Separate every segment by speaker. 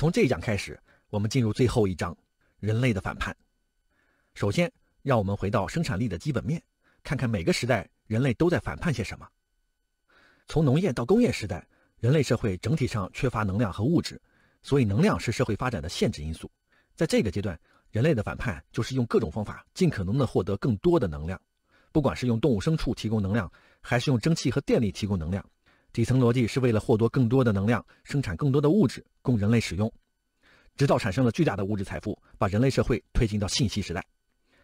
Speaker 1: 从这一讲开始，我们进入最后一章：人类的反叛。首先，让我们回到生产力的基本面，看看每个时代人类都在反叛些什么。从农业到工业时代，人类社会整体上缺乏能量和物质，所以能量是社会发展的限制因素。在这个阶段，人类的反叛就是用各种方法尽可能的获得更多的能量，不管是用动物牲畜提供能量，还是用蒸汽和电力提供能量。底层逻辑是为了获得更多的能量，生产更多的物质，供人类使用，直到产生了巨大的物质财富，把人类社会推进到信息时代。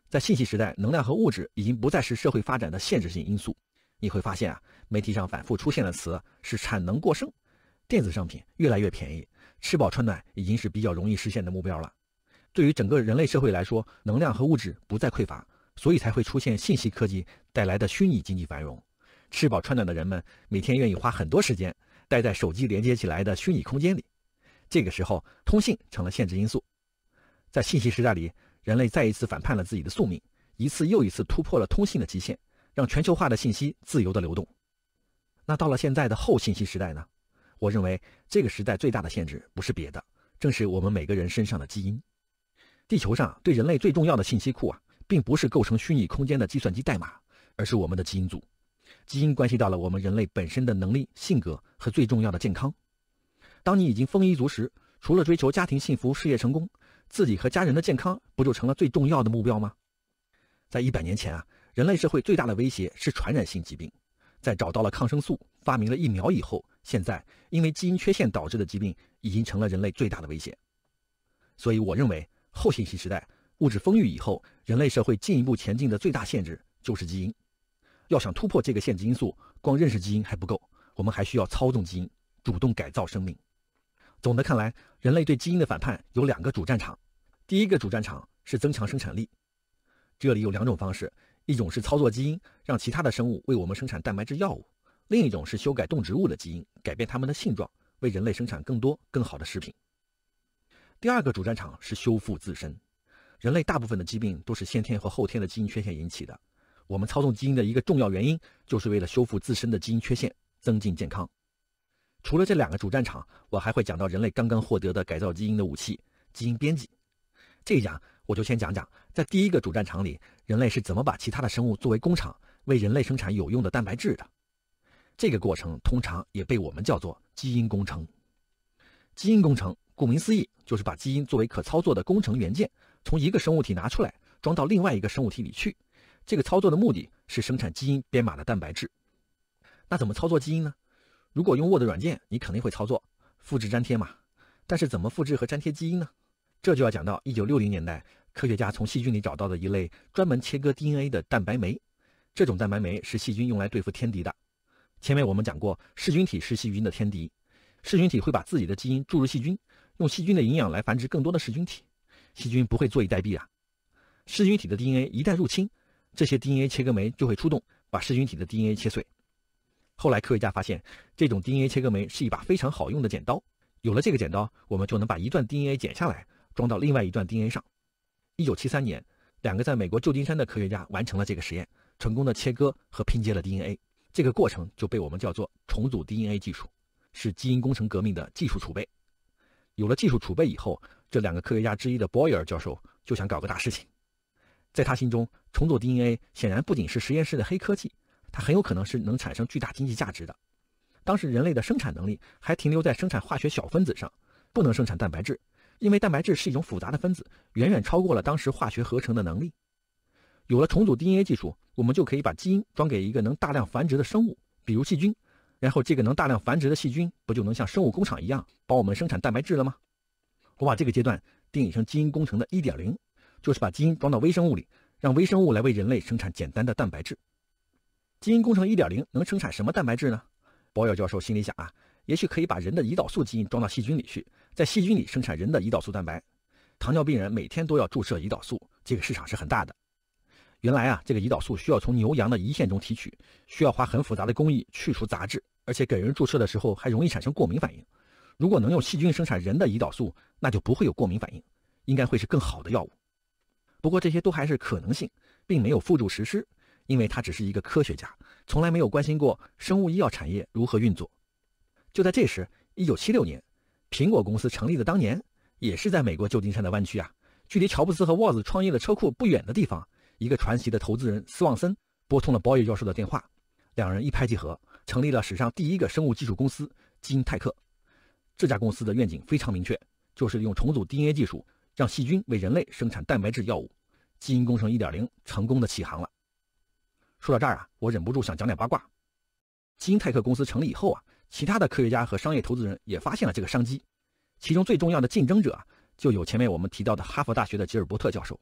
Speaker 1: 在信息时代，能量和物质已经不再是社会发展的限制性因素。你会发现啊，媒体上反复出现的词是产能过剩，电子商品越来越便宜，吃饱穿暖已经是比较容易实现的目标了。对于整个人类社会来说，能量和物质不再匮乏，所以才会出现信息科技带来的虚拟经济繁荣。吃饱穿暖的人们每天愿意花很多时间待在手机连接起来的虚拟空间里，这个时候通信成了限制因素。在信息时代里，人类再一次反叛了自己的宿命，一次又一次突破了通信的极限，让全球化的信息自由地流动。那到了现在的后信息时代呢？我认为这个时代最大的限制不是别的，正是我们每个人身上的基因。地球上对人类最重要的信息库啊，并不是构成虚拟空间的计算机代码，而是我们的基因组。基因关系到了我们人类本身的能力、性格和最重要的健康。当你已经丰衣足食，除了追求家庭幸福、事业成功，自己和家人的健康不就成了最重要的目标吗？在一百年前啊，人类社会最大的威胁是传染性疾病。在找到了抗生素、发明了疫苗以后，现在因为基因缺陷导致的疾病已经成了人类最大的威胁。所以，我认为后信息时代物质丰裕以后，人类社会进一步前进的最大限制就是基因。要想突破这个限制因素，光认识基因还不够，我们还需要操纵基因，主动改造生命。总的看来，人类对基因的反叛有两个主战场。第一个主战场是增强生产力，这里有两种方式：一种是操作基因，让其他的生物为我们生产蛋白质药物；另一种是修改动植物的基因，改变它们的性状，为人类生产更多更好的食品。第二个主战场是修复自身，人类大部分的疾病都是先天和后天的基因缺陷引起的。我们操纵基因的一个重要原因，就是为了修复自身的基因缺陷，增进健康。除了这两个主战场，我还会讲到人类刚刚获得的改造基因的武器——基因编辑。这一讲，我就先讲讲在第一个主战场里，人类是怎么把其他的生物作为工厂，为人类生产有用的蛋白质的。这个过程通常也被我们叫做基因工程。基因工程顾名思义，就是把基因作为可操作的工程元件，从一个生物体拿出来，装到另外一个生物体里去。这个操作的目的是生产基因编码的蛋白质。那怎么操作基因呢？如果用 Word 软件，你肯定会操作复制粘贴嘛。但是怎么复制和粘贴基因呢？这就要讲到一九六零年代，科学家从细菌里找到的一类专门切割 DNA 的蛋白酶。这种蛋白酶是细菌用来对付天敌的。前面我们讲过，噬菌体是细菌的天敌，噬菌体会把自己的基因注入细菌，用细菌的营养来繁殖更多的噬菌体。细菌不会坐以待毙啊！噬菌体的 DNA 一旦入侵，这些 DNA 切割酶就会出动，把噬菌体的 DNA 切碎。后来科学家发现，这种 DNA 切割酶是一把非常好用的剪刀。有了这个剪刀，我们就能把一段 DNA 剪下来，装到另外一段 DNA 上。1973年，两个在美国旧金山的科学家完成了这个实验，成功的切割和拼接了 DNA。这个过程就被我们叫做重组 DNA 技术，是基因工程革命的技术储备。有了技术储备以后，这两个科学家之一的 Boyer 教授就想搞个大事情。在他心中，重组 DNA 显然不仅是实验室的黑科技，它很有可能是能产生巨大经济价值的。当时人类的生产能力还停留在生产化学小分子上，不能生产蛋白质，因为蛋白质是一种复杂的分子，远远超过了当时化学合成的能力。有了重组 DNA 技术，我们就可以把基因装给一个能大量繁殖的生物，比如细菌，然后这个能大量繁殖的细菌不就能像生物工厂一样帮我们生产蛋白质了吗？我把这个阶段定义成基因工程的一点零。就是把基因装到微生物里，让微生物来为人类生产简单的蛋白质。基因工程一点零能生产什么蛋白质呢？包尔教授心里想啊，也许可以把人的胰岛素基因装到细菌里去，在细菌里生产人的胰岛素蛋白。糖尿病人每天都要注射胰岛素，这个市场是很大的。原来啊，这个胰岛素需要从牛羊的胰腺中提取，需要花很复杂的工艺去除杂质，而且给人注射的时候还容易产生过敏反应。如果能用细菌生产人的胰岛素，那就不会有过敏反应，应该会是更好的药物。不过这些都还是可能性，并没有付诸实施，因为他只是一个科学家，从来没有关心过生物医药产业如何运作。就在这时，一九七六年，苹果公司成立的当年，也是在美国旧金山的湾区啊，距离乔布斯和沃兹创业的车库不远的地方，一个传奇的投资人斯旺森拨通了鲍尔教授的电话，两人一拍即合，成立了史上第一个生物技术公司基因泰克。这家公司的愿景非常明确，就是用重组 DNA 技术让细菌为人类生产蛋白质药物。基因工程1.0成功的起航了。说到这儿啊，我忍不住想讲点八卦。基因泰克公司成立以后啊，其他的科学家和商业投资人也发现了这个商机。其中最重要的竞争者啊，就有前面我们提到的哈佛大学的吉尔伯特教授。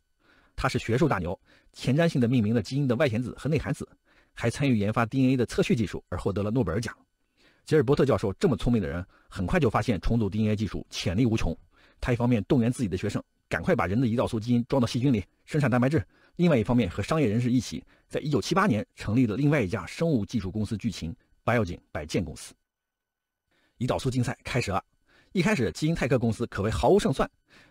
Speaker 1: 他是学术大牛，前瞻性的命名了基因的外显子和内含子，还参与研发 DNA 的测序技术而获得了诺贝尔奖。吉尔伯特教授这么聪明的人，很快就发现重组 DNA 技术潜力无穷。他一方面动员自己的学生，赶快把人的胰岛素基因装到细菌里生产蛋白质；另外一方面，和商业人士一起，在1978年成立了另外一家生物技术公司——巨情，八药井百健公司。胰岛素竞赛开始，了。一开始，基因泰克公司可谓毫无胜算。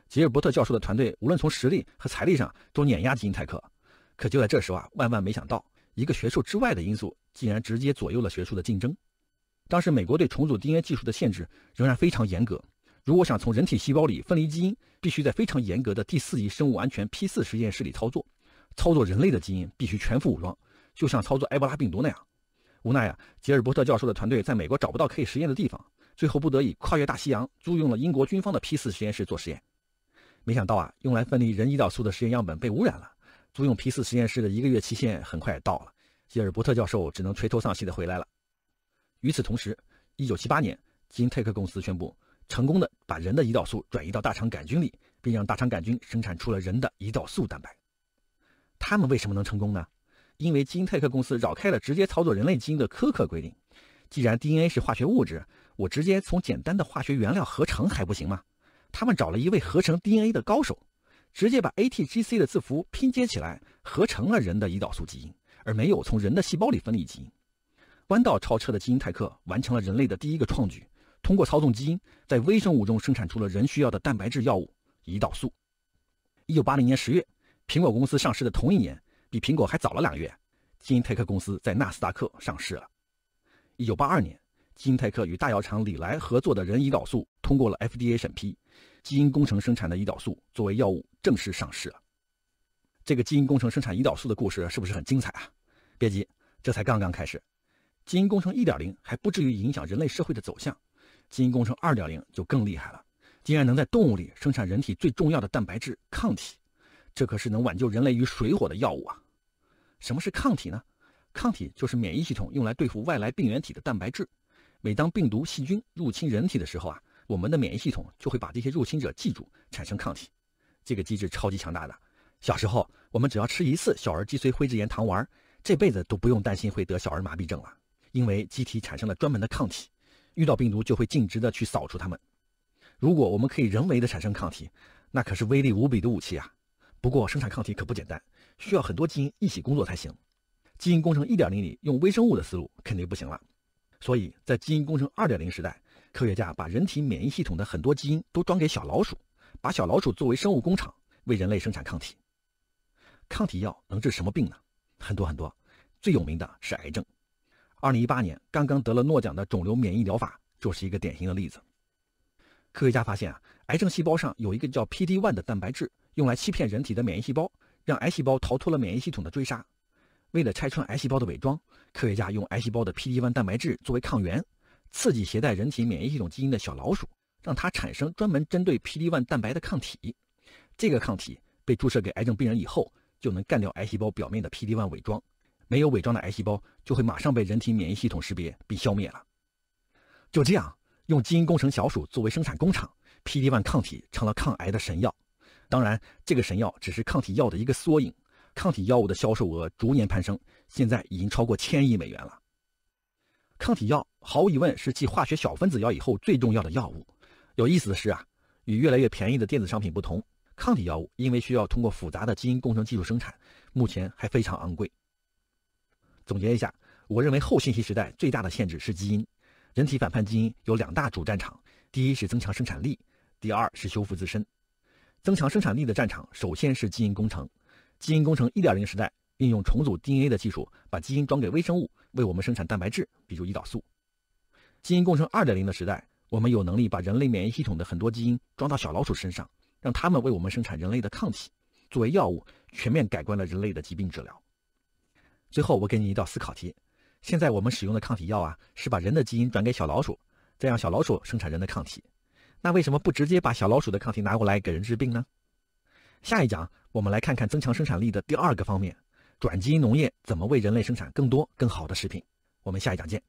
Speaker 1: 吉尔伯特教授的团队无论从实力和财力上都碾压基因泰克。可就在这时候啊，万万没想到，一个学术之外的因素竟然直接左右了学术的竞争。当时，美国对重组 DNA 技术的限制仍然非常严格。如果想从人体细胞里分离基因，必须在非常严格的第四级生物安全 P 四实验室里操作。操作人类的基因必须全副武装，就像操作埃博拉病毒那样。无奈啊，吉尔伯特教授的团队在美国找不到可以实验的地方，最后不得已跨越大西洋租用了英国军方的 P 四实验室做实验。没想到啊，用来分离人胰岛素的实验样本被污染了。租用 P 四实验室的一个月期限很快到了，吉尔伯特教授只能垂头丧气地回来了。与此同时，1978年，基因泰克公司宣布。成功的把人的胰岛素转移到大肠杆菌里，并让大肠杆菌生产出了人的胰岛素蛋白。他们为什么能成功呢？因为基因泰克公司绕开了直接操作人类基因的苛刻规定。既然 DNA 是化学物质，我直接从简单的化学原料合成还不行吗？他们找了一位合成 DNA 的高手，直接把 A、T、G、C 的字符拼接起来，合成了人的胰岛素基因，而没有从人的细胞里分离基因。弯道超车的基因泰克完成了人类的第一个创举。通过操纵基因，在微生物中生产出了人需要的蛋白质药物——胰岛素。一九八零年十月，苹果公司上市的同一年，比苹果还早了两月，基因泰克公司在纳斯达克上市了。一九八二年，基因泰克与大药厂李来合作的人胰岛素通过了 FDA 审批，基因工程生产的胰岛素作为药物正式上市了。这个基因工程生产胰岛素的故事是不是很精彩啊？别急，这才刚刚开始。基因工程一点零还不至于影响人类社会的走向。基因工程二点零就更厉害了，竟然能在动物里生产人体最重要的蛋白质抗体，这可是能挽救人类于水火的药物啊！什么是抗体呢？抗体就是免疫系统用来对付外来病原体的蛋白质。每当病毒、细菌入侵人体的时候啊，我们的免疫系统就会把这些入侵者记住，产生抗体。这个机制超级强大的。小时候，我们只要吃一次小儿脊髓灰质炎糖丸，这辈子都不用担心会得小儿麻痹症了，因为机体产生了专门的抗体。遇到病毒就会径直的去扫除它们。如果我们可以人为的产生抗体，那可是威力无比的武器啊！不过生产抗体可不简单，需要很多基因一起工作才行。基因工程一点零里用微生物的思路肯定不行了，所以在基因工程二点零时代，科学家把人体免疫系统的很多基因都装给小老鼠，把小老鼠作为生物工厂为人类生产抗体。抗体药能治什么病呢？很多很多，最有名的是癌症。二零一八年刚刚得了诺奖的肿瘤免疫疗法就是一个典型的例子。科学家发现啊，癌症细胞上有一个叫 PD-1 的蛋白质，用来欺骗人体的免疫细胞，让癌细胞逃脱了免疫系统的追杀。为了拆穿癌细胞的伪装，科学家用癌细胞的 PD-1 蛋白质作为抗原，刺激携带人体免疫系统基因的小老鼠，让它产生专门针对 PD-1 蛋白的抗体。这个抗体被注射给癌症病人以后，就能干掉癌细胞表面的 PD-1 伪装。没有伪装的癌细胞就会马上被人体免疫系统识别并消灭了。就这样，用基因工程小鼠作为生产工厂，PD-1 抗体成了抗癌的神药。当然，这个神药只是抗体药的一个缩影。抗体药物的销售额逐年攀升，现在已经超过千亿美元了。抗体药毫无疑问是继化学小分子药以后最重要的药物。有意思的是啊，与越来越便宜的电子商品不同，抗体药物因为需要通过复杂的基因工程技术生产，目前还非常昂贵。总结一下，我认为后信息时代最大的限制是基因。人体反叛基因有两大主战场，第一是增强生产力，第二是修复自身。增强生产力的战场首先是基因工程。基因工程1.0时代，运用重组 DNA 的技术，把基因装给微生物，为我们生产蛋白质，比如胰岛素。基因工程2.0的时代，我们有能力把人类免疫系统的很多基因装到小老鼠身上，让它们为我们生产人类的抗体，作为药物，全面改观了人类的疾病治疗。最后，我给你一道思考题：现在我们使用的抗体药啊，是把人的基因转给小老鼠，再让小老鼠生产人的抗体。那为什么不直接把小老鼠的抗体拿过来给人治病呢？下一讲我们来看看增强生产力的第二个方面：转基因农业怎么为人类生产更多更好的食品。我们下一讲见。